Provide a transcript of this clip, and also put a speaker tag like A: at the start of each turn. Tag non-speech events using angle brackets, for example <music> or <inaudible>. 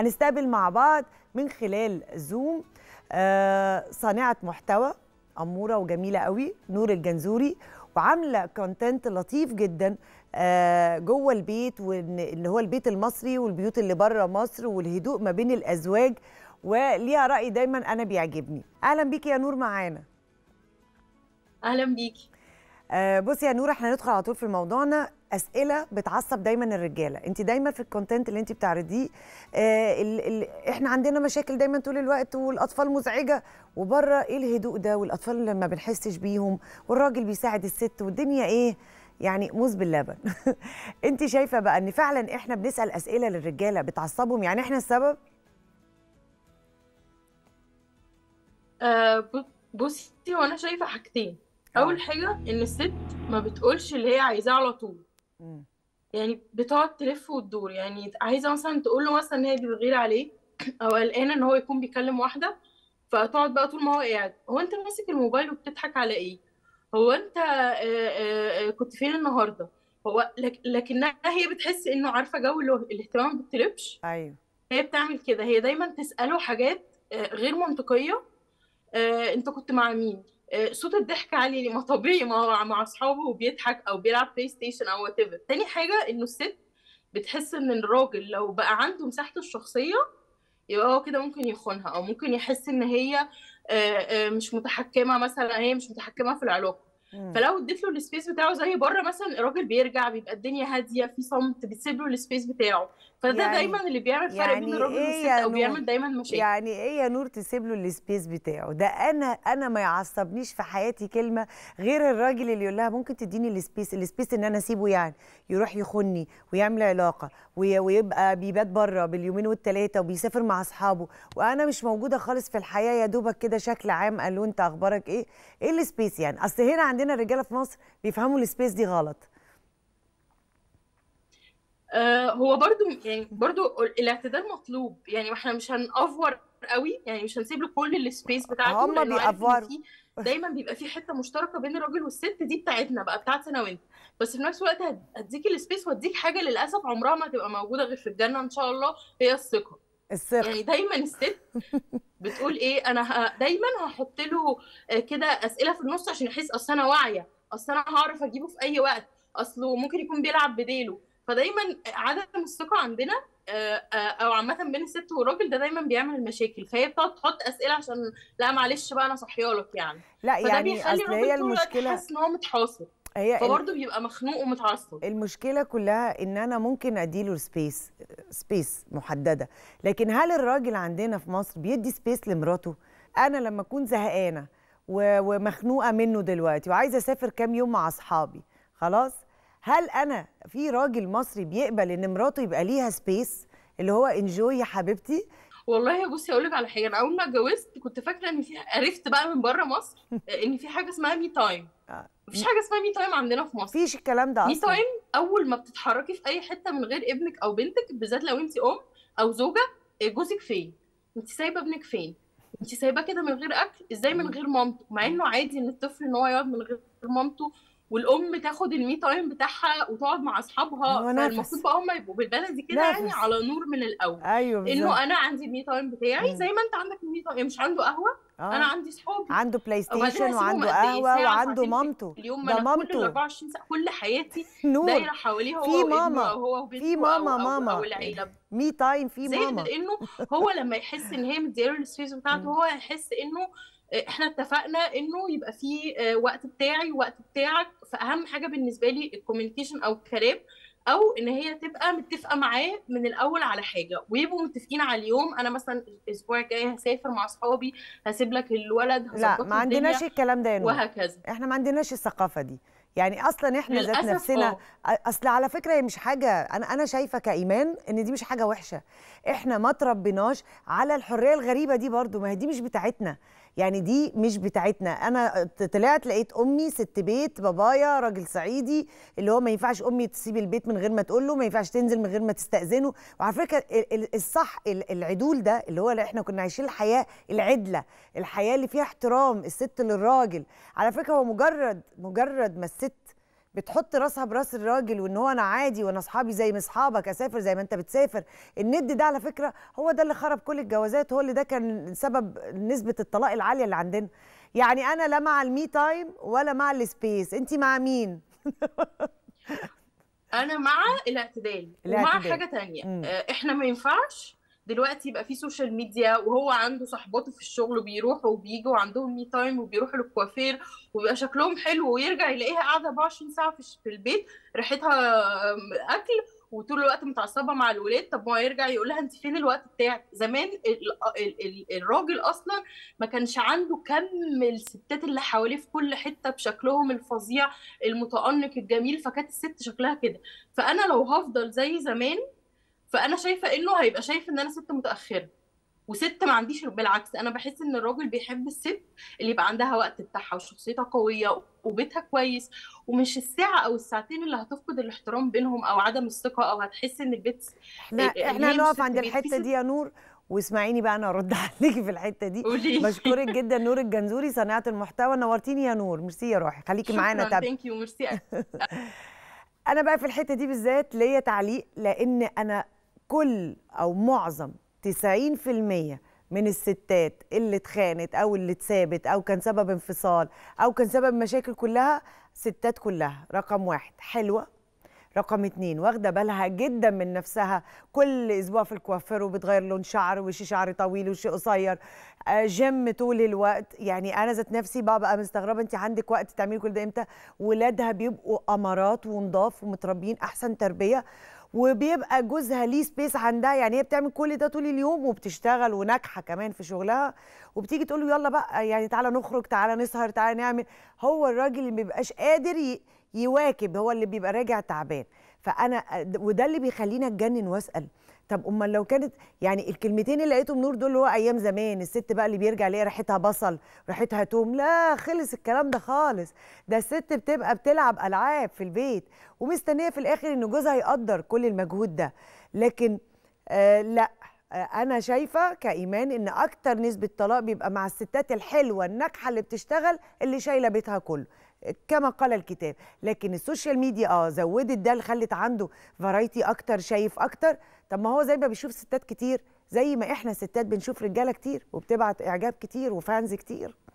A: هنستقبل مع بعض من خلال زوم آه، صانعة محتوى أمورة وجميلة قوي نور الجنزوري وعاملة كونتنت لطيف جدا آه، جوه البيت اللي هو البيت المصري والبيوت اللي بره مصر والهدوء ما بين الأزواج وليها رأي دايما أنا بيعجبني أهلا بيك يا نور معانا أهلا بيكي آه، بصي يا نور احنا ندخل على طول في موضوعنا اسئله بتعصب دايما الرجاله انت دايما في الكونتنت اللي انت بتعرضيه اه احنا عندنا مشاكل دايما طول الوقت والاطفال مزعجه وبره ايه الهدوء ده والاطفال اللي ما بنحسش بيهم والراجل بيساعد الست والدنيا ايه يعني موز باللبن <laughs> انت شايفه بقى ان فعلا احنا بنسال اسئله للرجاله بتعصبهم يعني احنا
B: السبب أه بصي وانا شايفه حاجتين اول حاجه ان الست ما بتقولش اللي هي عايزاه على طول يعني بتقعد تلف وتدور يعني عايزه مثلا تقول له مثلا ان هي بتغير عليه <clears throat> او قلقانه ان هو يكون بيكلم واحده فتقعد بقى طول ما هو قاعد هو انت ماسك الموبايل وبتضحك على ايه هو انت آآ آه، آآ آه، آه، كنت فين النهارده هو لك لكنها هي بتحس انه عارفه جو الاهتمام بتلبش ايوه هي بتعمل كده هي دايما تساله حاجات غير منطقيه انت كنت مع مين آه، صوت الضحك عالي ما طبيعي ما هو مع اصحابه وبيضحك او بيلعب بلاي ستيشن او وات تاني حاجه انه الست بتحس ان الراجل لو بقى عنده مساحته الشخصيه يبقى هو كده ممكن يخونها او ممكن يحس ان هي آه، آه، مش متحكمه مثلا هي مش متحكمه في العلاقه فلو اديت له السبيس بتاعه زي بره مثلا الراجل بيرجع بيبقى الدنيا هاديه في صمت بتسيب له السبيس بتاعه فده يعني دايما اللي بيعمل فرق يعني بين الراجل إيه والست او بيعمل دايما مشاكل
A: يعني ايه يا نور تسيب له السبيس بتاعه ده انا انا ما يعصبنيش في حياتي كلمه غير الراجل اللي يقول لها ممكن تديني السبيس السبيس ان انا اسيبه يعني يروح يخني ويعمل علاقه ويبقى بيبات بره باليومين والثلاثه وبيسافر مع اصحابه وانا مش موجوده خالص في الحياه يا دوبك كده شكل عام قالوا انت اخبارك ايه ايه السبيس يعني اصل هنا عندنا الرجاله في مصر بيفهموا السبيس دي غلط
B: آه، هو برضو يعني برضو الاعتدال مطلوب يعني احنا مش هنأفور قوي يعني مش هنسيب له كل السبيس بتاعته هم بيأفوروا دايما بيبقى في حته مشتركه بين الراجل والست دي بتاعتنا بقى بتاعت انا وانت بس في نفس الوقت هديك السبيس واديك حاجه للاسف عمرها ما هتبقى موجوده غير في الجنه ان شاء الله هي الثقه السر يعني دايما الست بتقول ايه انا دايما هحط له آه، كده اسئله في النص عشان يحس اصل انا واعيه اصل انا هعرف اجيبه في اي وقت اصله ممكن يكون بيلعب بديله فدايما عدم الثقه عندنا آه، آه، او عامه بين الست والراجل ده دايما بيعمل المشاكل فهي بتقعد تحط اسئله عشان لا معلش بقى انا صحيالك يعني لا يعني اصل هي المشكله حاسس ان هو متحاصر هي فبرضه بيبقى مخنوق
A: ومتعصب المشكله كلها ان انا ممكن اديله سبيس سبيس محدده لكن هل الراجل عندنا في مصر بيدي سبيس لمراته انا لما اكون زهقانه ومخنوقه منه دلوقتي وعايزه اسافر كام يوم مع اصحابي خلاص هل انا في راجل مصري بيقبل ان مراته يبقى ليها سبيس اللي هو انجوي يا
B: حبيبتي والله بصي اقول لك على حاجه انا اول ما اتجوزت كنت فاكره ان في عرفت بقى من بره مصر ان في حاجه اسمها مي تايم مفيش حاجه اسمها مي تايم عندنا في مصر مفيش الكلام ده اصلا مي تايم اول ما بتتحركي في اي حته من غير ابنك او بنتك بالذات لو انت ام او زوجه آه، جوزك فين انت سايبه ابنك فين انت سايباه كده من غير اكل ازاي من غير مامته مع انه عادي ان الطفل ان هو يقعد من غير مامته والام تاخد المي تايم بتاعها وتقعد مع اصحابها المفروض بقى هم يبقوا بالبلدي كده يعني على نور من الاول ايوه بالظبط انه انا عندي المي تايم بتاعي أيوه. زي ما انت عندك المي تايم مش عنده قهوه آه. انا عندي صحابي عنده
A: بلاي ستيشن وعنده إيه؟ قهوه وعنده مامته ده مامته كل 24
B: ساعه كل حياتي <laughs> نور دايره حواليه هو في ماما هو في ماما أو ماما أو, العيله
A: مي تايم في ماما زي
B: انه <laughs> هو لما يحس ان هي مدياله السبيس بتاعته هو هيحس انه آه، احنا اتفقنا انه يبقى في آه، وقت بتاعي ووقت بتاعك فاهم حاجه بالنسبه لي الكوميونيكيشن او الكلام او ان هي تبقى متفقه معاه من الاول على حاجه ويبقوا متفقين على اليوم انا مثلا الاسبوع الجاي هسافر مع اصحابي هسيب لك الولد لا ما عندناش
A: الكلام ده وهكذا احنا ما عندناش الثقافه دي يعني اصلا احنا ذات نفسنا آه. اصل على فكره هي مش حاجه انا انا شايفه كايمان ان دي مش حاجه وحشه احنا ما تربيناش على الحريه الغريبه دي برضو ما هي دي مش بتاعتنا يعني دي مش بتاعتنا انا طلعت لقيت امي ست بيت بابايا راجل صعيدي اللي هو ما ينفعش امي تسيب البيت من غير ما تقول له ما ينفعش تنزل من غير ما تستاذنه وعلى فكره الصح العدول ده اللي هو احنا كنا عايشين الحياه العدله الحياه اللي فيها احترام الست للراجل على فكره هو مجرد مجرد ما الست بتحط راسها براس الراجل وان هو انا عادي وانا اصحابي زي ما اصحابك اسافر زي ما انت بتسافر الند ده على فكره هو ده اللي خرب كل الجوازات هو اللي ده كان سبب نسبه الطلاق العاليه اللي عندنا يعني انا لا مع المي تايم ولا مع السبيس انت مع مين <laughs>
B: انا مع الاعتدال, الاعتدال. ومع حاجه تانية م. آه، احنا ما ينفعش دلوقتي يبقى في سوشيال ميديا وهو عنده صاحباته في الشغل وبيروحوا وبيجوا وعندهم مي تايم وبيروحوا للكوافير ويبقى شكلهم حلو ويرجع يلاقيها قاعده 24 ساعه في البيت ريحتها اكل وطول الوقت متعصبه مع الولاد طب ما يرجع يقول لها انت فين الوقت بتاعك زمان الراجل اصلا ما كانش عنده كم الستات اللي حواليه في كل حته بشكلهم الفظيع المتانق الجميل فكانت الست شكلها كده فانا لو هفضل زي زمان فانا شايفه انه هيبقى شايف ان انا ست متاخره وست ما عنديش بالعكس انا بحس ان الراجل بيحب الست اللي يبقى عندها وقت بتاعها وشخصيتها قويه وبيتها كويس ومش الساعه او الساعتين اللي هتفقد الاحترام بينهم او عدم الثقه او هتحس ان البيت احنا آه، آه، احنا هنقف عند الحته دي يا
A: نور واسمعيني بقى انا ارد <laughs> عليكي في الحته دي قولي. بشكرك جدا <laughs> نور الجنزوري صناعه المحتوى نورتيني يا نور ميرسي يا روحي خليكي معانا تابع
B: ثانك يو ميرسي <laughs>
A: انا بقى في الحته دي بالذات ليا تعليق لان انا كل او معظم 90% من الستات اللي اتخانت او اللي اتسابت او كان سبب انفصال او كان سبب مشاكل كلها ستات كلها رقم واحد حلوه رقم اتنين واخده بالها جدا من نفسها كل اسبوع في الكوافير وبتغير لون شعر وشي شعر طويل وشي قصير آه، جيم طول الوقت يعني انا ذات نفسي بقى مستغربه انت عندك وقت تعملي كل ده امتى ولادها بيبقوا امارات ونضاف ومتربيين احسن تربيه وبيبقى جوزها ليه سبيس عندها يعني هي بتعمل كل ده طول اليوم وبتشتغل وناجحه كمان في شغلها وبتيجي تقول له يلا بقى يعني تعالى نخرج تعالى نسهر تعالى نعمل هو الراجل اللي بيبقاش قادر يواكب هو اللي بيبقى راجع تعبان فانا وده اللي بيخليني اتجنن واسال طب امال لو كانت يعني الكلمتين اللي لقيتهم نور دول اللي هو ايام زمان الست بقى اللي بيرجع ليها ريحتها بصل ريحتها توم لا خلص الكلام ده خالص ده الست بتبقى بتلعب العاب في البيت ومستنيه في الاخر ان جوزها يقدر كل المجهود ده لكن آه لا انا شايفه كايمان ان اكتر نسبه طلاق بيبقى مع الستات الحلوه الناجحه اللي بتشتغل اللي شايله بيتها كله كما قال الكتاب لكن السوشيال ميديا اه زودت ده خلت عنده فرايتي اكتر شايف اكتر طب ما هو زي ما بيشوف ستات كتير زي ما احنا ستات بنشوف رجاله كتير وبتبعت اعجاب كتير وفانز كتير